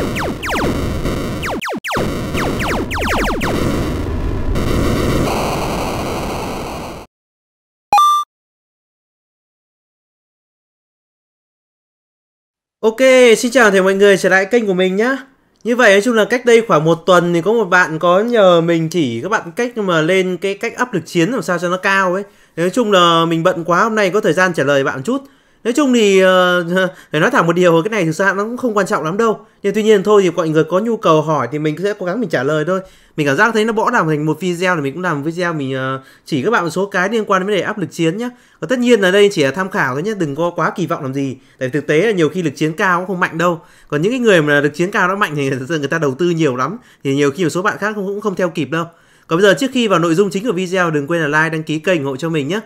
Ok, xin chào thầy mọi người trở lại kênh của mình nhá. Như vậy nói chung là cách đây khoảng một tuần thì có một bạn có nhờ mình chỉ các bạn cách mà lên cái cách áp lực chiến làm sao cho nó cao ấy. nói chung là mình bận quá hôm nay có thời gian trả lời bạn một chút nói chung thì uh, phải nói thẳng một điều cái này thực ra nó cũng không quan trọng lắm đâu nhưng tuy nhiên thôi thì mọi người có nhu cầu hỏi thì mình sẽ cố gắng mình trả lời thôi mình cảm giác thấy nó bỏ làm thành một video thì mình cũng làm một video mình ờ, chỉ các bạn một số cái liên quan đến vấn đề áp lực chiến nhé và tất nhiên là đây chỉ là tham khảo thôi nhé đừng có quá kỳ vọng làm gì tại thực tế là nhiều khi lực chiến cao cũng không mạnh đâu còn những cái người mà lực chiến cao nó mạnh thì người ta đầu tư nhiều lắm thì nhiều khi một số bạn khác cũng không theo kịp đâu còn bây giờ trước khi vào nội dung chính của video đừng quên là like đăng ký kênh ủng hộ cho mình nhé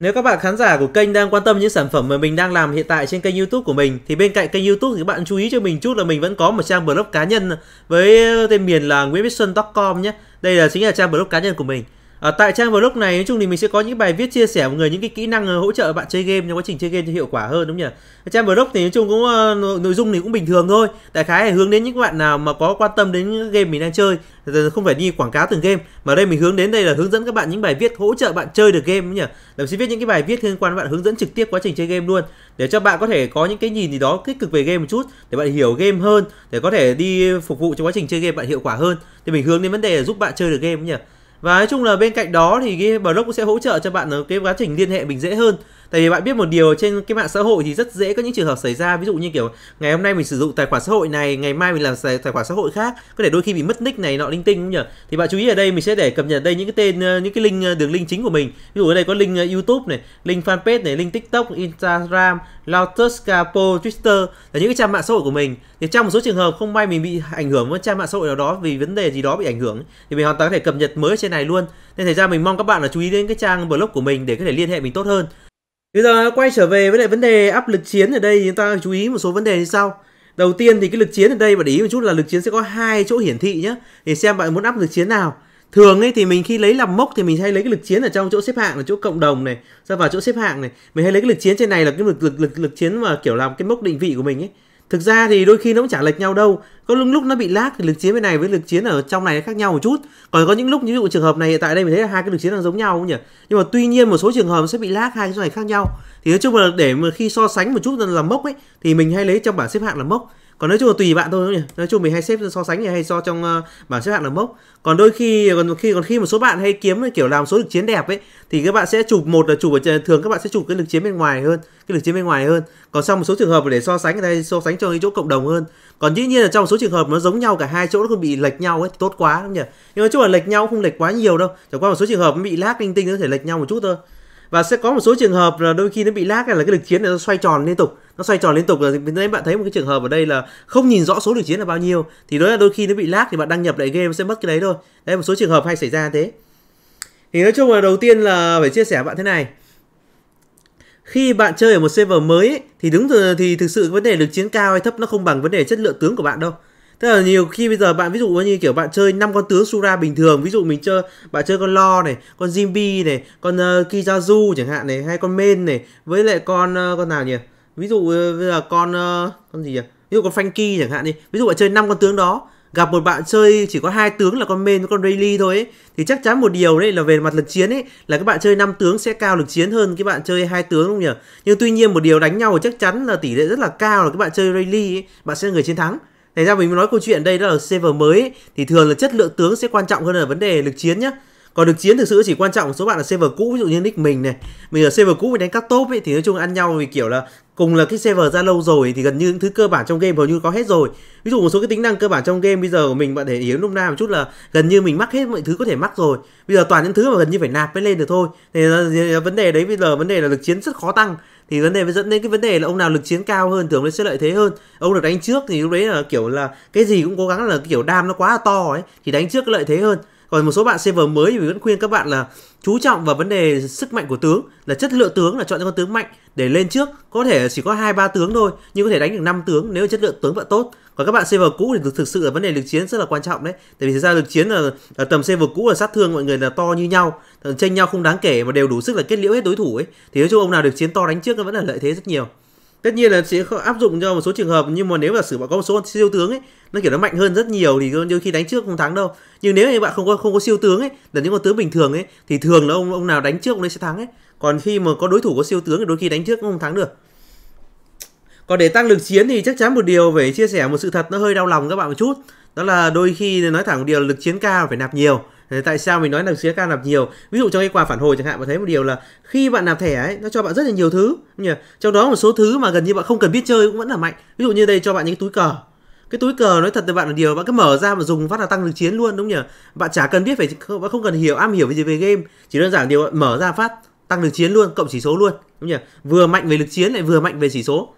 Nếu các bạn khán giả của kênh đang quan tâm những sản phẩm mà mình đang làm hiện tại trên kênh YouTube của mình thì bên cạnh kênh YouTube thì các bạn chú ý cho mình chút là mình vẫn có một trang blog cá nhân với tên miền là nguyễn com nhé. Đây là chính là trang blog cá nhân của mình. À, tại trang vào lúc này nói chung thì mình sẽ có những bài viết chia sẻ mọi người những cái kỹ năng ờ, hỗ trợ bạn chơi game trong quá trình chơi game cho hiệu quả hơn đúng không nhỉ? Trang lúc thì nói chung cũng ờ, nội dung thì cũng bình thường thôi. Đại khái là hướng đến những bạn nào mà có quan tâm đến những game mình đang chơi, không phải đi quảng cáo từng game mà đây mình hướng đến đây là hướng dẫn các bạn những bài viết hỗ trợ bạn chơi được game đúng không nhỉ? Làm sẽ viết những cái bài viết liên quan bạn hướng dẫn trực tiếp quá trình chơi game luôn để cho bạn có thể có những cái nhìn gì đó tích cực về game một chút để bạn hiểu game hơn để có thể đi phục vụ cho quá trình chơi game bạn hiệu quả hơn thì mình hướng đến vấn đề là giúp bạn chơi được game đúng không nhỉ và nói chung là bên cạnh đó thì cái blog cũng sẽ hỗ trợ cho bạn ở cái quá trình liên hệ mình dễ hơn tại vì bạn biết một điều trên cái mạng xã hội thì rất dễ có những trường hợp xảy ra ví dụ như kiểu ngày hôm nay mình sử dụng tài khoản xã hội này ngày mai mình làm tài khoản xã hội khác có thể đôi khi bị mất nick này nọ linh tinh cũng nhỉ thì bạn chú ý ở đây mình sẽ để cập nhật đây những cái tên ờ, những cái link ờ, đường link chính của mình ví dụ ở đây có link ờ, youtube này link fanpage này link tiktok instagram lotus capo twitter là những cái trang mạng xã hội của mình thì trong một số trường hợp không may mình bị ảnh hưởng với trang mạng xã hội nào đó vì vấn đề gì đó bị ảnh hưởng thì mình hoàn toàn có thể cập nhật mới trên này luôn nên thành ra mình mong các bạn là chú ý đến cái trang blog của mình để có thể liên hệ mình tốt hơn Bây giờ quay trở về với lại vấn đề áp lực chiến ở đây chúng ta chú ý một số vấn đề như sau. Đầu tiên thì cái lực chiến ở đây bạn để ý một chút là lực chiến sẽ có hai chỗ hiển thị nhé. Để xem bạn muốn áp lực chiến nào. Thường ấy thì mình khi lấy làm mốc thì mình hay lấy cái lực chiến ở trong chỗ xếp hạng là chỗ cộng đồng này, ra vào chỗ xếp hạng này. Mình hay lấy cái lực chiến trên này là cái lực lực lực lực chiến mà kiểu làm cái mốc định vị của mình ấy. Thực ra thì đôi khi nó cũng chả lệch nhau đâu. Có lúc lúc nó bị lác thì lực chiến bên này với lực chiến ở trong này khác nhau một chút. Còn có những lúc như dụ trường hợp này hiện tại đây mình thấy là hai cái lực chiến đang giống nhau không nhỉ? Nhưng mà tuy nhiên một số trường hợp sẽ bị lác hai cái này khác nhau. Thì nói chung là để mà khi so sánh một chút là mốc ấy thì mình hay lấy trong bảng xếp hạng là mốc còn nói chung là tùy bạn thôi nhỉ nói chung mình hay xếp so sánh thì hay so trong uh, bảng xếp hạng là mốc còn đôi khi còn khi còn khi một số bạn hay kiếm kiểu làm số lực chiến đẹp ấy thì các bạn sẽ chụp một là chụp ở thường các bạn sẽ chụp cái lực chiến bên ngoài hơn cái lực chiến bên ngoài hơn còn sau một số trường hợp để so sánh người ta so sánh cho cái chỗ cộng đồng hơn còn dĩ nhiên là trong một số trường hợp nó giống nhau cả hai chỗ nó không bị lệch nhau ấy tốt quá đúng nhỉ nhưng nói chung là lệch nhau không lệch quá nhiều đâu chẳng qua một số trường hợp bị lác linh tinh nó có thể lệch nhau một chút thôi và sẽ có một số trường hợp là đôi khi nó bị lag là cái lực chiến này nó xoay tròn liên tục nó xoay tròn liên tục là nên bạn thấy một cái trường hợp ở đây là không nhìn rõ số lực chiến là bao nhiêu thì đó là đôi khi nó bị lag thì bạn đăng nhập lại game sẽ mất cái đấy thôi đấy một số trường hợp hay xảy ra thế thì nói chung là đầu tiên là phải chia sẻ với bạn thế này khi bạn chơi ở một server mới ấy, thì đúng thì thực sự vấn đề lực chiến cao hay thấp nó không bằng vấn đề chất lượng tướng của bạn đâu tức là nhiều khi bây giờ bạn ví dụ như kiểu bạn chơi năm con tướng sura bình thường ví dụ mình chơi bạn chơi con lo này con jimby này con uh, kizazu chẳng hạn này hay con men này với lại con uh, con nào nhỉ ví dụ ờ, bây giờ con uh, con gì nhỉ ví dụ con franky chẳng hạn đi ví dụ bạn chơi năm con tướng đó gặp một bạn chơi chỉ có hai tướng là con men với con Rayleigh thôi ấy, thì chắc chắn một điều đấy là về mặt lực chiến ấy là các bạn chơi năm tướng sẽ cao lực chiến hơn cái bạn chơi hai tướng đúng không nhỉ nhưng tuy nhiên một điều đánh nhau chắc chắn là tỷ lệ rất là cao là các bạn chơi Rayleigh ấy, bạn sẽ là người chiến thắng thành ra mình nói câu chuyện đây đó là server mới ấy, thì thường là chất lượng tướng sẽ quan trọng hơn là vấn đề lực chiến nhá còn lực chiến thực sự chỉ quan trọng số bạn là server cũ ví dụ như nick mình này mình ở server cũ mình đánh các top ấy thì nói chung ăn nhau vì kiểu là cùng là cái server ra lâu rồi thì gần như những thứ cơ bản trong game hầu như có hết rồi ví dụ một số cái tính năng cơ bản trong game bây giờ của mình bạn để ý lúc nào một chút là gần như mình mắc hết mọi thứ có thể mắc rồi bây giờ toàn những thứ mà gần như phải nạp mới lên được thôi thì vấn đề đấy bây giờ vấn đề là lực chiến rất khó tăng thì vấn đề dẫn đến cái vấn đề là ông nào lực chiến cao hơn thường sẽ lợi thế hơn ông được đánh trước thì lúc đấy là kiểu là cái gì cũng cố gắng là kiểu đam nó quá là to ấy thì đánh trước lợi thế hơn còn một số bạn server mới thì vẫn khuyên các bạn là chú trọng vào vấn đề sức mạnh của tướng là chất lượng tướng là chọn những con tướng mạnh để lên trước có thể chỉ có hai ba tướng thôi nhưng có thể đánh được năm tướng nếu chất lượng tướng vẫn tốt còn các bạn server cũ thì thực sự là vấn đề lực chiến rất là quan trọng đấy tại vì thực ra lực chiến là, là tầm server cũ là sát thương mọi người là to như nhau tranh nhau không đáng kể mà đều đủ sức là kết liễu hết đối thủ ấy thì nói chung ông nào được chiến to đánh trước nó vẫn là lợi thế rất nhiều tất nhiên là sẽ áp dụng cho một số trường hợp nhưng mà nếu giả sử bạn có một số siêu tướng ấy nó kiểu nó mạnh hơn rất nhiều thì đôi khi đánh trước không thắng đâu nhưng nếu như bạn không có không có siêu tướng ấy là những con tướng bình thường ấy thì thường là ông ông nào đánh trước ông ấy sẽ thắng ấy còn khi mà có đối thủ có siêu tướng thì đôi khi đánh trước cũng không thắng được còn để tăng lực chiến thì chắc chắn một điều phải chia sẻ một sự thật nó hơi đau lòng các bạn một chút đó là đôi khi nói thẳng một điều là lực chiến cao phải nạp nhiều tại sao mình nói là xía cao nạp nhiều ví dụ trong cái quà phản hồi chẳng hạn bạn thấy một điều là khi bạn nạp thẻ ấy nó cho bạn rất là nhiều thứ nhỉ trong đó một số thứ mà gần như bạn không cần biết chơi cũng vẫn là mạnh ví dụ như đây cho bạn những túi cờ cái túi cờ nói thật với bạn là điều bạn cứ mở ra mà dùng phát là tăng lực chiến luôn đúng nhỉ bạn chả cần biết phải bạn không cần hiểu am hiểu về gì về game chỉ đơn giản điều bạn mở ra phát tăng lực chiến luôn cộng chỉ số luôn đúng nhỉ vừa mạnh về lực chiến lại vừa mạnh về chỉ số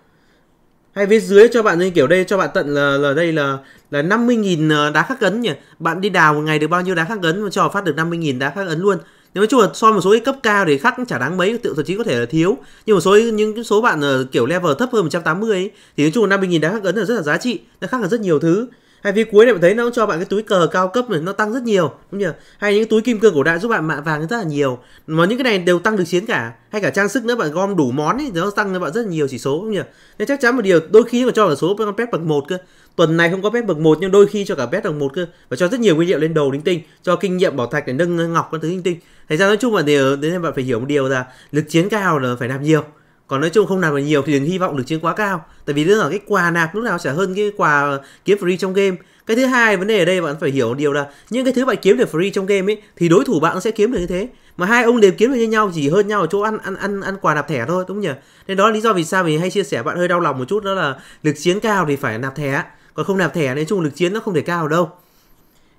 hay phía dưới cho bạn như kiểu đây cho bạn tận là, là đây là là 50.000 ờ, đá khắc ấn nhỉ bạn đi đào một ngày được bao nhiêu đá khắc ấn mà cho phát được 50.000 đá khắc ấn luôn nhưng nói chung là so một số cái cấp cao thì khắc chả đáng mấy tự thậm chí có thể là thiếu nhưng một số những số bạn ờ, kiểu level thấp hơn 180 ấy, thì nói chung là 50.000 đá khắc ấn là rất là giá trị nó khác là rất nhiều thứ hay phía cuối này bạn thấy nó cho bạn cái túi cờ cao cấp này nó tăng rất nhiều đúng chưa hay những túi kim cương cổ đại giúp bạn mạ vàng rất là nhiều mà những cái này đều tăng được chiến cả hay cả trang sức nữa bạn gom đủ món ấy thì nó tăng cho bạn rất nhiều chỉ số đúng chưa nên chắc chắn một điều đôi khi còn cho cả số con pet bậc một cơ tuần này không có pet bậc một nhưng đôi khi cho cả pet bậc một cơ và cho rất nhiều nguyên liệu lên đầu đính tinh cho kinh nghiệm bảo thạch để nâng ngọc các thứ đính tinh thành ra nói chung là điều đến bạn phải hiểu một điều là lực chiến cao là phải làm nhiều còn nói chung không nạp được nhiều thì đừng hy vọng được chiến quá cao tại vì đương ở cái quà nạp lúc nào sẽ hơn cái quà kiếm free trong game cái thứ hai vấn đề ở đây bạn phải hiểu điều là những cái thứ bạn kiếm được free trong game ấy thì đối thủ bạn sẽ kiếm được như thế mà hai ông đều kiếm được như nhau chỉ hơn nhau ở chỗ ăn ăn ăn ăn quà nạp thẻ thôi đúng không nhỉ nên đó lý do vì sao mình hay chia sẻ bạn hơi đau lòng một chút đó là lực chiến cao thì phải nạp thẻ còn không nạp thẻ nói chung lực chiến nó không thể cao đâu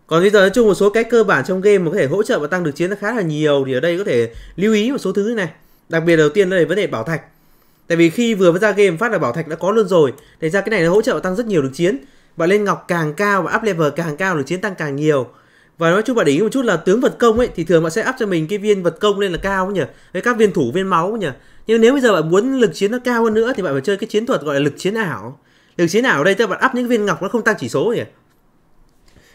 còn bây giờ nói chung một số cái cơ bản trong game mà có thể hỗ trợ và tăng được chiến nó khá là nhiều thì ở đây có thể lưu ý một số thứ này đặc biệt đầu tiên là vấn đề bảo thạch Tại vì khi vừa mới ra game phát là bảo thạch đã có luôn rồi. Thành ra cái này nó hỗ trợ tăng rất nhiều lực chiến. và lên ngọc càng cao và up level càng cao lực chiến tăng càng nhiều. Và nói chung bạn để ý một chút là tướng vật công ấy thì thường bạn sẽ up cho mình cái viên vật công lên là cao nhỉ. Với các viên thủ viên máu nhỉ. Nhưng nếu bây giờ bạn muốn lực chiến nó cao hơn nữa thì bạn phải chơi cái chiến thuật gọi là lực chiến ảo. Lực chiến ảo ở đây tức bạn up những viên ngọc nó không tăng chỉ số nhỉ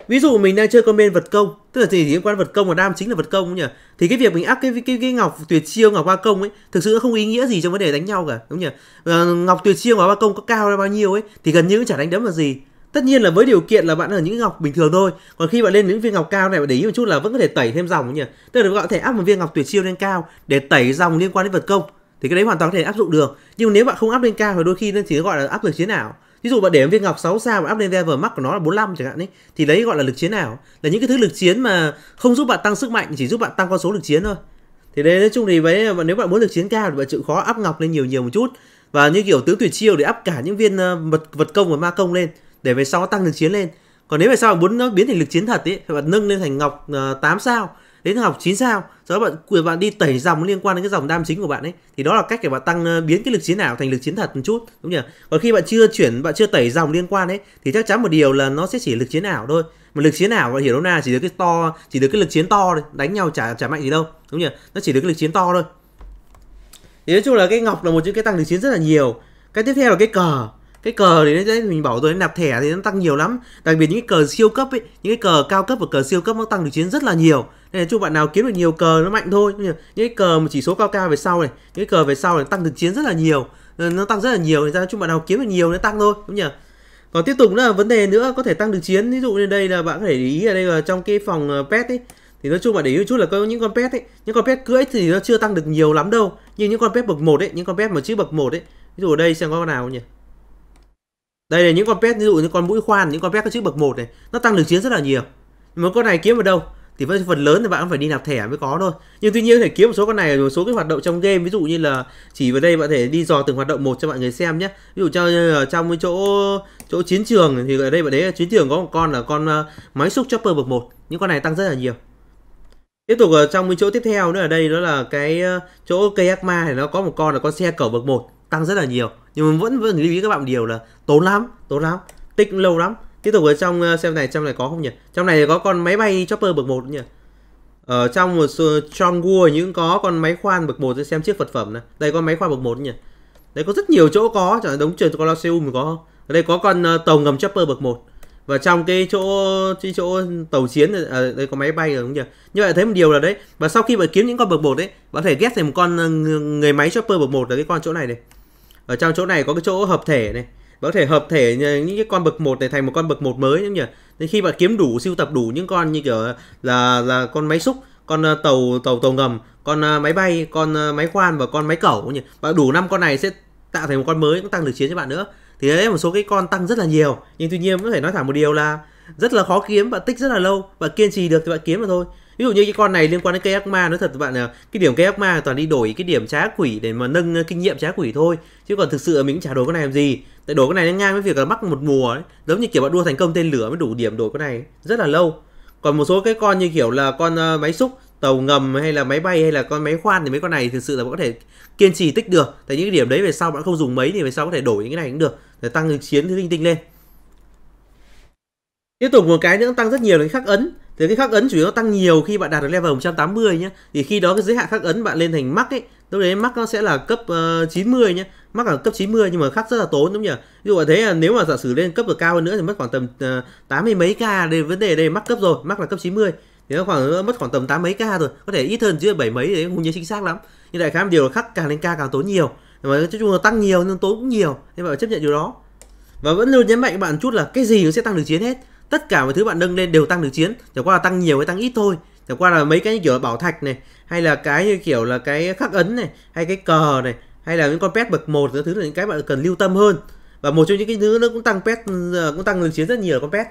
ví dụ mình đang chơi con bên vật công tức là gì thì liên quan vật công và nam chính là vật công nhỉ thì cái việc mình áp cái cái, cái ngọc tuyệt chiêu ngọc ba công ấy thực sự không ý nghĩa gì trong vấn đề đánh nhau cả đúng nhỉ ờ, ngọc tuyệt chiêu ngọc ba công có cao ra bao nhiêu ấy thì gần như cũng chả đánh đấm là gì tất nhiên là với điều kiện là bạn ở những ngọc bình thường thôi còn khi bạn lên những viên ngọc cao này bạn để ý một chút là vẫn có thể tẩy thêm dòng nhỉ tức là bạn có thể áp một viên ngọc tuyệt chiêu lên cao để tẩy dòng liên quan đến vật công thì cái đấy hoàn toàn có thể áp dụng được nhưng nếu bạn không áp lên cao thì đôi khi nó chỉ gọi là áp lực chiến ảo ví dụ bạn để viên ngọc 6 sao và áp lên level max của nó là 45 chẳng hạn ấy thì đấy gọi là lực chiến nào là những cái thứ lực chiến mà không giúp bạn tăng sức mạnh chỉ giúp bạn tăng con số lực chiến thôi thì đấy nói chung thì vậy nếu bạn muốn lực chiến cao thì bạn chịu khó áp ngọc lên nhiều nhiều một chút và như kiểu tướng tuyệt chiêu để áp cả những viên ờ, vật vật công và ma công lên để về sau tăng lực chiến lên còn nếu về sau bạn muốn nó biến thành lực chiến thật ấy thì bạn nâng lên thành ngọc 8 ờ, sao đến học 9 sao sau đó bạn quyền bạn đi tẩy dòng liên quan đến cái dòng đam chính của bạn ấy thì đó là cách để bạn tăng ờ, biến cái lực chiến ảo thành lực chiến thật một chút đúng không nhỉ còn khi bạn chưa chuyển bạn chưa tẩy dòng liên quan ấy thì chắc chắn một điều là nó sẽ chỉ lực chiến ảo thôi mà lực chiến ảo bạn hiểu đâu na chỉ được cái to chỉ được cái lực chiến to thôi đánh nhau chả chả mạnh gì đâu đúng không nhỉ nó chỉ được cái lực chiến to thôi thì nói chung là cái ngọc là một những cái tăng lực chiến rất là nhiều cái tiếp theo là cái cờ cái cờ thì đấy mình bảo rồi nạp thẻ thì nó tăng nhiều lắm đặc biệt những cái cờ siêu cấp ấy những cái cờ cao cấp và cờ siêu cấp nó tăng được chiến rất là nhiều nên là chung bạn nào kiếm được nhiều cờ nó mạnh thôi những cái cờ mà chỉ số cao cao về sau này những cái cờ về sau này tăng được chiến rất là nhiều nó tăng rất là nhiều thì ra chung bạn nào kiếm được nhiều nó tăng thôi đúng nhỉ còn tiếp tục là vấn đề nữa có thể tăng được chiến ví dụ như đây là bạn có thể để ý ở đây là trong cái phòng ờ, pet ấy thì nói chung bạn để ý một chút là có những con pet ấy những con pet cưỡi thì nó chưa tăng được nhiều lắm đâu nhưng những con pet bậc một ấy những con pet mà chữ bậc một ấy ví dụ ở đây xem có con nào không nhỉ đây là những con pet ví dụ như con mũi khoan những con pet có chữ bậc một này nó tăng lực chiến rất là nhiều nhưng mà con này kiếm ở đâu thì với phần lớn thì bạn phải đi nạp thẻ mới có thôi nhưng tuy nhiên có thể kiếm một số con này một số cái hoạt động trong game ví dụ như là chỉ vào đây bạn thể đi dò từng hoạt động một cho mọi người xem nhé ví dụ trong trong chỗ chỗ chiến trường thì ở đây bạn đấy chiến trường có một con là con ờ, máy xúc chopper bậc một những con này tăng rất là nhiều tiếp tục ở trong cái chỗ tiếp theo nữa ở đây đó là cái ờ, chỗ cây ác ma thì nó có một con là con xe cẩu bậc một tăng rất là nhiều nhưng mà vẫn vẫn lưu ý các bạn điều là tốn lắm tốn lắm tích lâu lắm tiếp tục ở trong ờ, xem này trong này có không nhỉ trong này có con máy bay chopper bậc một nhỉ ở ờ, trong một trong gua những có con máy khoan bậc một xem chiếc vật phẩm này đây có máy khoan bậc một nhỉ đây có rất nhiều chỗ có chẳng đống trường Colosseum có không ở đây có con ờ, tàu ngầm chopper bậc một và trong cái chỗ cái chỗ tàu chiến ở đây có máy bay rồi đúng nhỉ như vậy thấy một điều là đấy và sau khi mà kiếm những con bậc một đấy bạn có thể ghép thành một con người máy chopper bậc một là cái con chỗ này này ở trong chỗ này có cái chỗ hợp thể này có thể hợp thể những cái con bậc một này thành một con bậc một mới nhỉ nên khi bạn kiếm đủ siêu tập đủ những con như kiểu là là con máy xúc con ờ, tàu tàu tàu ngầm con ờ, máy bay con ờ, máy khoan và con máy cẩu nhỉ bạn đủ năm con này sẽ tạo thành một con mới cũng tăng được chiến cho bạn nữa thì đấy một số cái con tăng rất là nhiều nhưng tuy nhiên có thể nói thẳng một điều là rất là khó kiếm và tích rất là lâu và kiên trì được thì bạn kiếm mà thôi ví dụ như cái con này liên quan đến cây ác ma nói thật các bạn là cái điểm cây ác ma toàn đi đổi cái điểm trá quỷ để mà nâng ờ, kinh nghiệm trá quỷ thôi chứ còn thực sự mình cũng chả đổi con này làm gì tại đổi con này nó ngang với việc là mắc một mùa ấy. giống như kiểu bạn đua thành công tên lửa mới đủ điểm đổi con này rất là lâu còn một số cái con như kiểu là con ờ, máy xúc tàu ngầm hay là máy bay hay là con máy khoan thì mấy con này thực sự là có thể kiên trì tích được tại những cái điểm đấy về sau bạn không dùng mấy thì về sau có thể đổi những cái này cũng được để tăng được chiến thứ linh tinh lên Tiếp tục một cái nữa tăng rất nhiều đến khắc ấn. Thì cái khắc ấn chủ yếu nó tăng nhiều khi bạn đạt được level 180 nhé. Thì khi đó cái giới hạn khắc ấn bạn lên thành mắc ấy, lúc đấy mắc nó sẽ là cấp uh, 90 nhé. Mắc là cấp 90 nhưng mà khắc rất là tốn đúng không nhỉ. Ví dụ bạn thấy là nếu mà giả sử lên cấp được cao hơn nữa thì mất khoảng tầm uh, ờ, 80 mấy k đây vấn đề đây mắc cấp rồi, mắc là cấp 90 thì nó khoảng mất khoảng tầm 8 mấy k rồi, có thể ít hơn dưới 7 mấy đấy không nhớ chính xác lắm. Nhưng đại khái điều là khắc càng lên k càng tốn nhiều. Mà nói chung là tăng nhiều nhưng tốn cũng nhiều, nên bạn phải chấp nhận điều đó. Và vẫn luôn nhấn mạnh bạn chút là cái gì nó sẽ tăng được chiến hết tất cả mọi thứ bạn nâng lên đều tăng được chiến chẳng qua là tăng nhiều hay tăng ít thôi chẳng qua là mấy cái kiểu bảo thạch này hay là cái như kiểu là cái khắc ấn này hay cái cờ này hay là những con pet bậc một những thứ là những cái bạn cần lưu tâm hơn và một trong những cái thứ nó cũng tăng pet ừ, cũng tăng lực chiến rất nhiều là con pet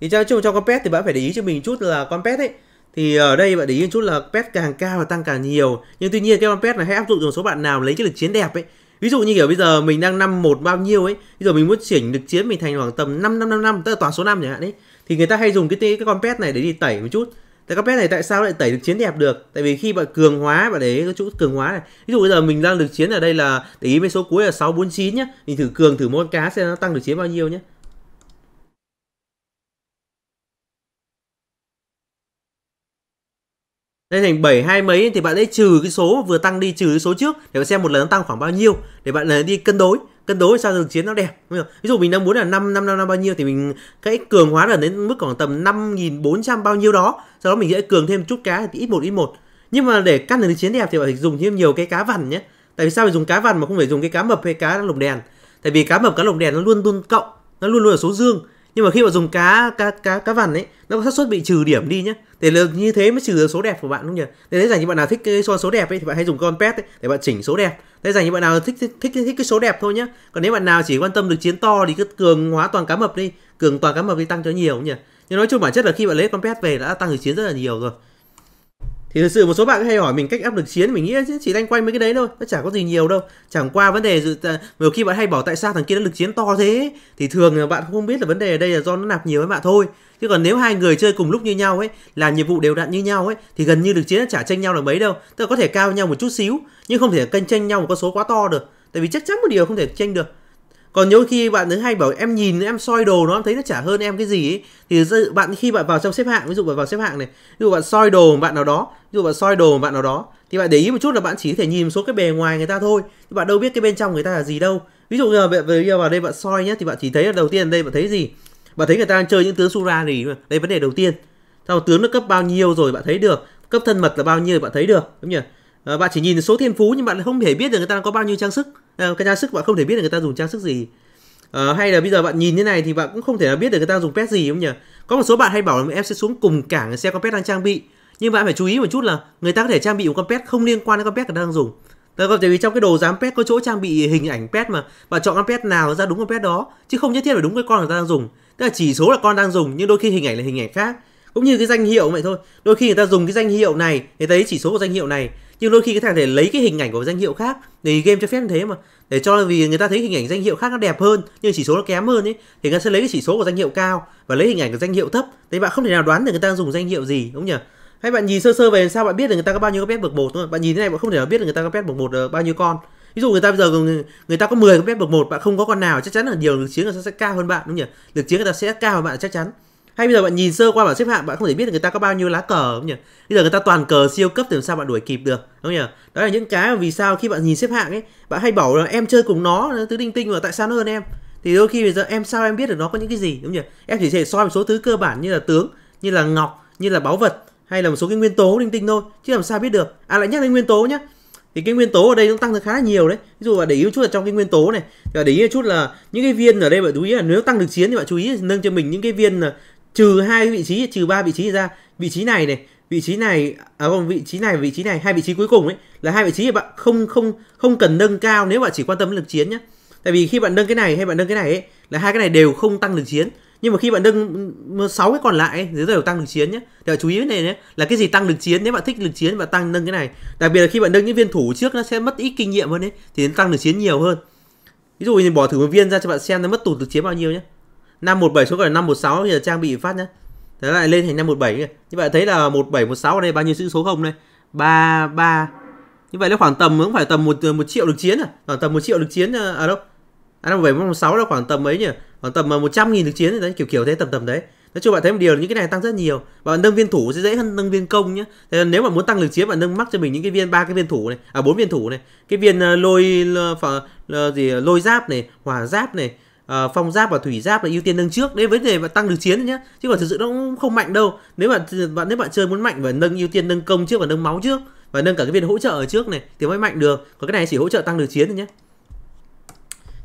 thì cho chung cho con pet thì bạn phải để ý cho mình chút là con pet ấy thì ở đây bạn để ý một chút là pet càng cao và tăng càng nhiều nhưng tuy nhiên cái con pet này hãy áp dụng cho số bạn nào lấy cái lực chiến đẹp ấy ví dụ như kiểu bây giờ mình đang năm một bao nhiêu ấy bây giờ mình muốn chuyển được chiến mình thành khoảng tầm năm năm năm năm tức là toàn số năm chẳng hạn ấy thì người ta hay dùng cái cái con pet này để đi tẩy một chút tại con pet này tại sao lại tẩy được chiến đẹp được tại vì khi bạn cường hóa bạn để cái chỗ cường hóa này ví dụ bây giờ mình đang được chiến ở đây là để ý mấy số cuối là sáu bốn chín nhá mình thử cường thử môn cá xem nó tăng được chiến bao nhiêu nhé Đây thành 7 hai mấy thì bạn ấy trừ cái số vừa tăng đi trừ cái số trước để bạn xem một lần nó tăng khoảng bao nhiêu để bạn lần đi cân đối cân đối sao thực chiến nó đẹp ví dụ mình đang muốn là 5 năm năm năm bao nhiêu thì mình cái cường hóa là đến mức khoảng tầm 5.400 bao nhiêu đó sau đó mình sẽ cường thêm chút cá thì ít một ít một nhưng mà để cắt được chiến đẹp thì bạn phải dùng thêm nhiều cái cá vằn nhé tại vì sao phải dùng cá vằn mà không phải dùng cái cá mập hay cá lồng đèn tại vì cá mập cá lồng đèn nó luôn luôn cộng nó luôn luôn ở số dương nhưng mà khi mà dùng cá cá cá cá vằn ấy nó có xác suất bị trừ điểm đi nhá để là như thế mới trừ được số đẹp của bạn đúng không nhỉ để nên dành như bạn nào thích cái so số đẹp ấy thì bạn hãy dùng con pet ấy để bạn chỉnh số đẹp thế dành như bạn nào thích thích, thích thích cái số đẹp thôi nhá còn nếu bạn nào chỉ quan tâm được chiến to thì cứ cường hóa toàn cá mập đi cường toàn cá mập đi tăng cho nhiều nhỉ nhưng nói chung bản chất là khi bạn lấy con pet về đã tăng được chiến rất là nhiều rồi thì thực sự một số bạn hay hỏi mình cách áp lực chiến mình nghĩ chỉ lanh quanh mấy cái đấy thôi nó chả có gì nhiều đâu chẳng qua vấn đề à, nhiều khi bạn hay bảo tại sao thằng kia nó lực chiến to thế thì thường là bạn không biết là vấn đề ở đây là do nó nạp nhiều với bạn thôi chứ còn nếu hai người chơi cùng lúc như nhau ấy làm nhiệm vụ đều đặn như nhau ấy thì gần như lực chiến chả tranh nhau là mấy đâu tức là có thể cao nhau một chút xíu nhưng không thể cân tranh nhau một con số quá to được tại vì chắc chắn một điều không thể tranh được còn nhiều khi bạn thứ hay bảo em nhìn em soi đồ nó em thấy nó chả hơn em cái gì ấy thì bạn khi bạn vào trong xếp hạng ví dụ bạn vào xếp hạng này ví dụ bạn soi đồ một bạn nào đó ví dụ bạn soi đồ một bạn nào đó thì bạn để ý một chút là bạn chỉ có thể nhìn số cái bề ngoài người ta thôi thì bạn đâu biết cái bên trong người ta là gì đâu ví dụ giờ bây giờ vào đây bạn soi nhé thì bạn chỉ thấy là đầu tiên đây bạn thấy gì bạn thấy người ta đang chơi những tướng sura gì đây vấn đề đầu tiên sau tướng nó cấp bao nhiêu rồi bạn thấy được cấp thân mật là bao nhiêu bạn thấy được đúng không nhỉ Ờ, bạn chỉ nhìn số thiên phú nhưng bạn không thể biết được người ta có bao nhiêu trang sức ờ, cái trang sức bạn không thể biết được người ta dùng trang sức gì à, hay là bây giờ bạn nhìn thế này thì bạn cũng không thể là biết được người ta dùng pet gì không nhỉ có một số bạn hay bảo là em sẽ xuống cùng cảng xe con pet đang trang bị nhưng bạn phải chú ý một chút là người ta có thể trang bị một con pet không liên quan đến con pet người ta đang dùng Tại vì trong cái đồ dán pet có chỗ trang bị hình ảnh pet mà bạn chọn con pet nào ra đúng con pet đó chứ không nhất thiết phải đúng cái con người ta đang dùng tức là chỉ số là con đang dùng nhưng đôi khi hình ảnh là hình ảnh khác cũng như cái danh hiệu vậy thôi đôi khi người ta dùng cái danh hiệu này để thấy chỉ số của danh hiệu này nhưng đôi khi cái thằng thể lấy cái hình ảnh của danh hiệu khác thì game cho phép như thế mà để cho vì người ta thấy hình ảnh danh hiệu khác nó đẹp hơn nhưng chỉ số nó kém hơn ấy thì người ta sẽ lấy cái chỉ số của danh hiệu cao và lấy hình ảnh của danh hiệu thấp thì bạn không thể nào đoán được người ta dùng danh hiệu gì đúng không nhỉ hay bạn nhìn sơ sơ về sao bạn biết được người ta có bao nhiêu cái pet bậc một đúng bạn nhìn thế này bạn không thể nào biết được người ta có pet bậc một ờ, bao nhiêu con ví dụ người ta bây giờ người ta có 10 cái pet bậc một bạn không có con nào chắc chắn là nhiều lực chiến người ta sẽ cao hơn bạn đúng không nhỉ lực chiến người ta sẽ cao hơn bạn chắc chắn hay bây giờ bạn nhìn sơ qua bảng xếp hạng bạn không thể biết được người ta có bao nhiêu lá cờ không nhỉ bây giờ người ta toàn cờ siêu cấp thì làm sao bạn đuổi kịp được đúng không nhỉ đó là những cái mà vì sao khi bạn nhìn xếp hạng ấy bạn hay bảo là em chơi cùng nó tứ đinh tinh mà tại sao nó hơn em thì đôi khi bây giờ em sao em biết được nó có những cái gì đúng không nhỉ em chỉ thể soi một số thứ cơ bản như là tướng như là ngọc như là báu vật hay là một số cái nguyên tố linh tinh thôi chứ làm sao biết được à lại nhắc đến nguyên tố nhá thì cái nguyên tố ở đây nó tăng được khá là nhiều đấy ví dụ bạn để ý một chút là trong cái nguyên tố này và để ý một chút là những cái viên ở đây bạn chú ý là nếu tăng được chiến thì bạn chú ý nâng cho mình những cái viên trừ hai vị trí trừ ba vị trí ra vị trí này này vị trí này à không vị trí này vị trí này hai vị trí cuối cùng ấy là hai vị trí bạn không không không cần nâng cao nếu bạn chỉ quan tâm đến lực chiến nhé tại vì khi bạn nâng cái này hay bạn nâng cái này ấy là hai cái này đều không tăng lực chiến nhưng mà khi bạn nâng sáu cái còn lại dưới thì đều tăng lực chiến nhé thì chú ý cái này nhé là cái gì tăng lực chiến nếu bạn thích lực chiến và tăng nâng cái này đặc biệt là khi bạn nâng những viên thủ trước nó sẽ mất ít kinh nghiệm hơn đấy, thì nó tăng lực chiến nhiều hơn ví dụ như bỏ thử một viên ra cho bạn xem nó mất tụt lực chiến bao nhiêu nhé 517 xuống còn 516 thì là trang bị phát nhá. Thế lại lên thành 517 kìa. Như vậy thấy là 1716 ở đây bao nhiêu chữ số không đây? 33. Như vậy nó khoảng tầm cũng phải tầm 1 một triệu được chiến à? Khoảng tầm 1 triệu được chiến à, à đâu? À 51716 là khoảng tầm mấy nhỉ? Khoảng tầm 100 à, 000 được chiến đấy, kiểu kiểu thế tầm tầm đấy. Nói chung bạn thấy một điều là những cái này tăng rất nhiều. Bạn nâng viên thủ sẽ dễ hơn nâng viên công nhá. Thế nên nếu mà muốn tăng lực chiến bạn nâng mắc cho mình những cái viên ba cái viên thủ này, à bốn viên thủ này, cái viên à, lôi gì lôi giáp này, hỏa giáp này, uh, phong giáp và thủy giáp là ưu tiên nâng trước đấy vấn đề mà tăng được chiến nhé. chứ còn thực sự nó cũng không mạnh đâu nếu mà bạn nếu bạn chơi muốn mạnh và nâng ưu tiên nâng công trước và nâng máu trước và nâng cả cái viên hỗ trợ ở trước này thì mới mạnh được còn cái này chỉ hỗ trợ tăng được chiến thôi nhé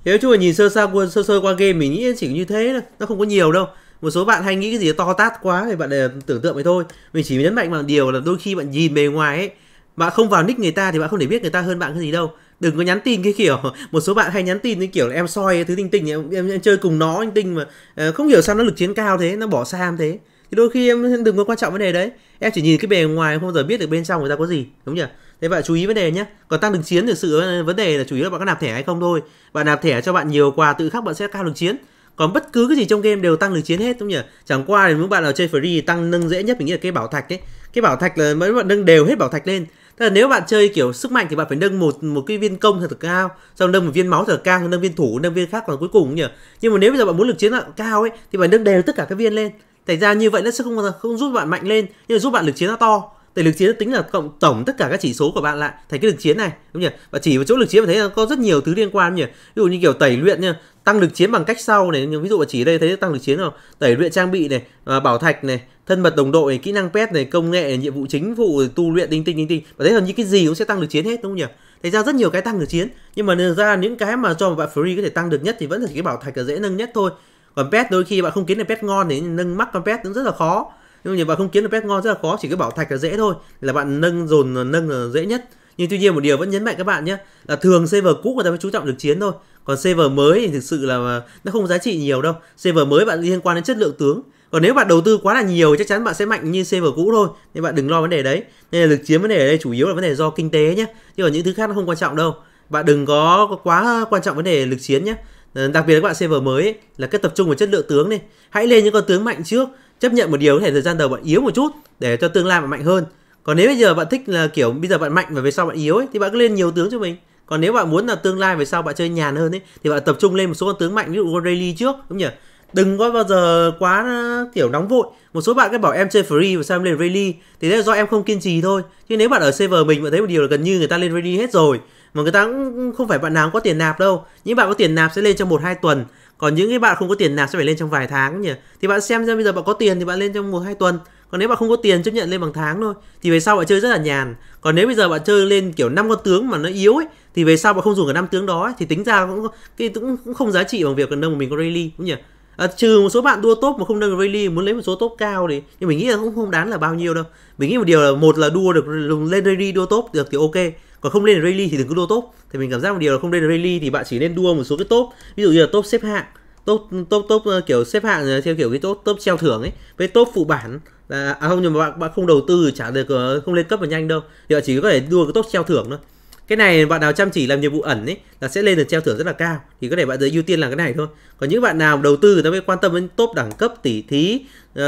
thế nói chung là nhìn sơ sơ qua sơ sơ qua game mình nghĩ chỉ như thế thôi nó không có nhiều đâu một số bạn hay nghĩ cái gì to tát quá thì bạn để ờ, tưởng tượng vậy thôi mình chỉ nhấn mạnh bằng điều là đôi khi bạn nhìn bề ngoài ấy bạn không vào nick người ta thì bạn không thể biết người ta hơn bạn cái gì đâu đừng có nhắn tin cái kiểu một số bạn hay nhắn tin cái kiểu em soi thứ tinh tinh em, em, chơi cùng nó anh tinh mà ờ, không hiểu sao nó lực chiến cao thế nó bỏ xa em thế thì đôi khi em đừng có quan trọng vấn đề đấy em chỉ nhìn cái bề ngoài không bao giờ biết được bên trong người ta có gì đúng chưa thế bạn chú ý vấn đề nhé còn tăng lực chiến thực sự vấn đề là chủ yếu là bạn có nạp thẻ hay không thôi bạn nạp thẻ cho bạn nhiều quà tự khắc bạn sẽ cao lực chiến còn bất cứ cái gì trong game đều tăng lực chiến hết đúng không nhỉ chẳng qua thì những bạn nào chơi free tăng nâng dễ nhất mình nghĩ là cái bảo thạch ấy cái bảo thạch là mấy bạn nâng đều hết bảo thạch lên Tức là nếu bạn chơi kiểu sức mạnh thì bạn phải nâng một một cái viên công thật cao, xong nâng một viên máu thật cao, xong nâng viên thủ, nâng viên khác còn cuối cùng nhỉ. Nhưng mà nếu bây giờ bạn muốn lực chiến là cao ấy thì bạn nâng đều tất cả các viên lên. Thành ra như vậy nó sẽ không không giúp bạn mạnh lên, nhưng mà giúp bạn lực chiến nó to tại lực chiến nó tính là cộng tổng tất cả các chỉ số của bạn lại thành cái lực chiến này đúng không nhỉ và chỉ vào chỗ lực chiến mà thấy là có rất nhiều thứ liên quan nhỉ ví dụ như kiểu tẩy luyện nha tăng lực chiến bằng cách sau này ví dụ chỉ đây thấy tăng lực chiến không tẩy luyện trang bị này à, bảo thạch này thân mật đồng đội này, kỹ năng pet này công nghệ này, nhiệm vụ chính vụ tu luyện tinh tinh tinh tinh và thấy là như cái gì cũng sẽ tăng lực chiến hết đúng không nhỉ thành ra rất nhiều cái tăng lực chiến nhưng mà ra những cái mà cho bạn free có thể tăng được nhất thì vẫn là chỉ cái bảo thạch là dễ nâng nhất thôi còn pet đôi khi bạn không kiếm được pet ngon thì nâng mắc con pet cũng rất là khó nhưng nhiều bạn không kiếm được pet ngon rất là khó chỉ cái bảo thạch là dễ thôi là bạn nâng dồn nâng là dễ nhất nhưng tuy nhiên một điều vẫn nhấn mạnh các bạn nhé là thường server cũ người ta mới chú trọng được chiến thôi còn server mới thì thực sự là nó không giá trị nhiều đâu server mới bạn liên quan đến chất lượng tướng còn nếu bạn đầu tư quá là nhiều chắc chắn bạn sẽ mạnh như server cũ thôi nên bạn đừng lo vấn đề đấy nên là lực chiếm vấn đề ở đây chủ yếu là vấn đề do kinh tế nhé chứ còn những thứ khác nó không quan trọng đâu bạn đừng có quá quan trọng vấn đề lực chiến nhé ờ, đặc biệt các bạn server mới ấy, là cái tập trung vào chất lượng tướng này hãy lên những con tướng mạnh trước chấp nhận một điều có thể thời gian đầu bạn yếu một chút để cho tương lai bạn mạnh hơn còn nếu bây giờ bạn thích là kiểu bây giờ bạn mạnh và về sau bạn yếu ấy, thì bạn cứ lên nhiều tướng cho mình còn nếu bạn muốn là tương lai về sau bạn chơi nhàn hơn ấy thì bạn tập trung lên một số con tướng mạnh ví dụ Goreli trước đúng nhỉ đừng có bao giờ quá ờ, kiểu nóng vội một số bạn cứ bảo em chơi free và sao em lên rally thì đấy là do em không kiên trì thôi chứ nếu bạn ở server mình bạn thấy một điều là gần như người ta lên rally hết rồi mà người ta cũng không phải bạn nào cũng có tiền nạp đâu những bạn có tiền nạp sẽ lên trong một hai tuần còn những cái bạn không có tiền nào sẽ phải lên trong vài tháng nhỉ thì bạn xem ra bây giờ bạn có tiền thì bạn lên trong một hai tuần còn nếu bạn không có tiền chấp nhận lên bằng tháng thôi thì về sau bạn chơi rất là nhàn còn nếu bây giờ bạn chơi lên kiểu năm con tướng mà nó yếu ấy thì về sau bạn không dùng cả năm tướng đó ấy, thì tính ra cũng cái cũng, cũng không giá trị bằng việc nâng của mình có rally cũng nhỉ À, trừ một số bạn đua top mà không nâng rally muốn lấy một số top cao thì nhưng mình nghĩ là cũng không đáng là bao nhiêu đâu mình nghĩ một điều là một là đua được lên rally đua top được thì ok còn không lên được rally thì đừng cứ đua top thì mình cảm giác một điều là không lên được rally thì bạn chỉ nên đua một số cái top ví dụ như là top xếp hạng top top top ờ, kiểu xếp hạng ờ, theo kiểu cái top top treo thưởng ấy với top phụ bản là à không nhưng mà bạn bạn không đầu tư trả được ờ, không lên cấp và nhanh đâu thì bạn chỉ có thể đua cái top treo thưởng thôi cái này bạn nào chăm chỉ làm nhiệm vụ ẩn ấy là sẽ lên được treo thưởng rất là cao thì có thể bạn giới ưu tiên là cái này thôi còn những bạn nào đầu tư người ta mới quan tâm đến top đẳng cấp tỷ thí uh,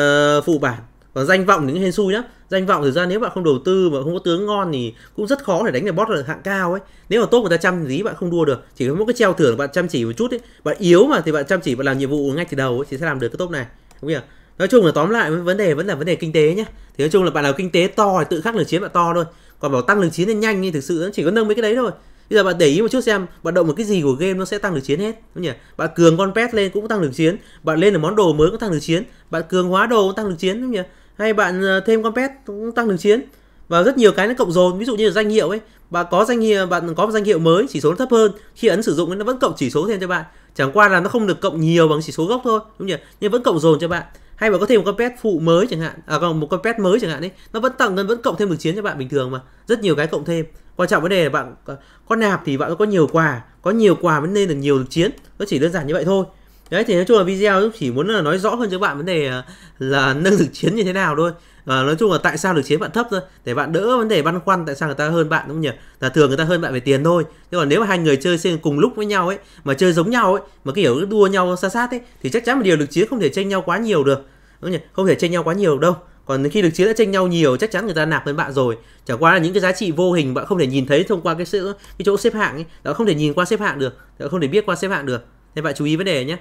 phụ bản và danh vọng những hên xui lắm danh vọng thực ra nếu bạn không đầu tư mà không có tướng ngon thì cũng rất khó để đánh được boss ở hạng cao ấy nếu mà tốt người ta chăm dí bạn không đua được chỉ có một cái treo thưởng bạn chăm chỉ một chút ấy bạn yếu mà thì bạn chăm chỉ bạn làm nhiệm vụ ngay từ đầu ấy thì sẽ làm được cái tốt này đúng không nói chung là tóm lại vấn đề vẫn là vấn đề kinh tế nhé thì nói chung là bạn nào kinh tế to thì tự khắc lực chiến bạn to thôi còn bảo tăng lực chiến lên nhanh thì thực sự chỉ có nâng mấy cái đấy thôi bây giờ bạn để ý một chút xem bạn động một cái gì của game nó sẽ tăng lực chiến hết đúng nhỉ bạn cường con pet lên cũng tăng lực chiến bạn lên được món đồ mới cũng tăng lực chiến bạn cường hóa đồ cũng tăng lực chiến đúng không nhỉ hay bạn ờ, thêm compet cũng tăng được chiến và rất nhiều cái nó cộng dồn ví dụ như là danh hiệu ấy bạn có danh hiệu bạn có một danh hiệu mới chỉ số nó thấp hơn khi ấn sử dụng nó vẫn cộng chỉ số thêm cho bạn chẳng qua là nó không được cộng nhiều bằng chỉ số gốc thôi đúng không nhỉ nhưng vẫn cộng dồn cho bạn hay bạn có thêm một con pet phụ mới chẳng hạn à còn một con pet mới chẳng hạn ấy nó vẫn tặng ngân vẫn cộng thêm được chiến cho bạn bình thường mà rất nhiều cái cộng thêm quan trọng vấn đề là bạn ờ, có nạp thì bạn có nhiều quà có nhiều quà mới nên được nhiều được chiến nó chỉ đơn giản như vậy thôi đấy thì nói chung là video chỉ muốn là ờ, nói rõ hơn cho bạn vấn đề ờ, là, nâng lực chiến như thế nào thôi à, nói chung là tại sao được chiến bạn thấp thôi để bạn đỡ vấn đề băn khoăn tại sao người ta hơn bạn đúng không nhỉ là thường người ta hơn bạn về tiền thôi chứ còn nếu mà hai người chơi cùng lúc với nhau ấy mà chơi giống nhau ấy mà cái kiểu đua nhau xa sát ấy thì chắc chắn một điều được chiến không thể tranh nhau quá nhiều được đúng không nhỉ không thể tranh nhau quá nhiều đâu còn khi được chiến đã tranh nhau nhiều chắc chắn người ta nạp hơn bạn rồi chẳng qua là những cái giá trị vô hình bạn không thể nhìn thấy thông qua cái sự cái chỗ xếp hạng ấy bạn không thể nhìn qua xếp hạng được bạn không thể biết qua xếp hạng được nên bạn chú ý vấn đề nhé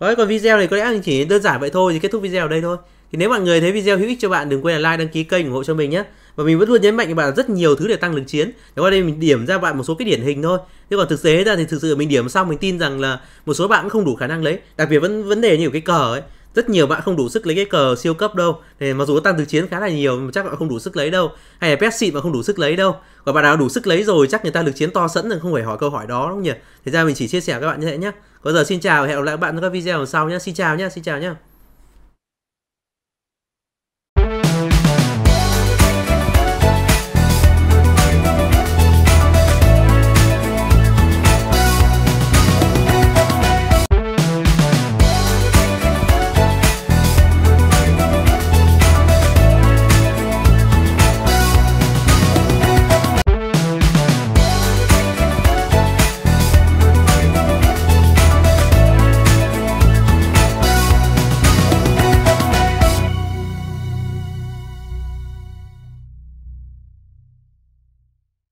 Đấy, còn video này có lẽ chỉ đơn giản vậy thôi thì kết thúc video ở đây thôi. Thì nếu mọi người thấy video hữu ích cho bạn đừng quên là like, đăng ký kênh ủng hộ cho mình nhé. Và mình vẫn luôn nhấn mạnh cho bạn rất nhiều thứ để tăng lực chiến. Thì qua đây mình điểm ra bạn một số cái điển hình thôi. Thế còn thực tế ra thì thực sự mình điểm xong mình tin rằng là một số bạn cũng không đủ khả năng lấy. Đặc biệt vẫn vấn đề như cái cờ ấy rất nhiều bạn không đủ sức lấy cái cờ siêu cấp đâu thì mặc dù có tăng từ chiến khá là nhiều mà chắc bạn không đủ sức lấy đâu hay là pet xịn mà không đủ sức lấy đâu còn bạn nào đủ sức lấy rồi chắc người ta lực chiến to sẵn rồi không phải hỏi câu hỏi đó đúng không nhỉ thì ra mình chỉ chia sẻ các bạn như thế nhé có giờ xin chào và hẹn gặp lại các bạn trong các video lần sau nhé xin chào nhé xin chào nhé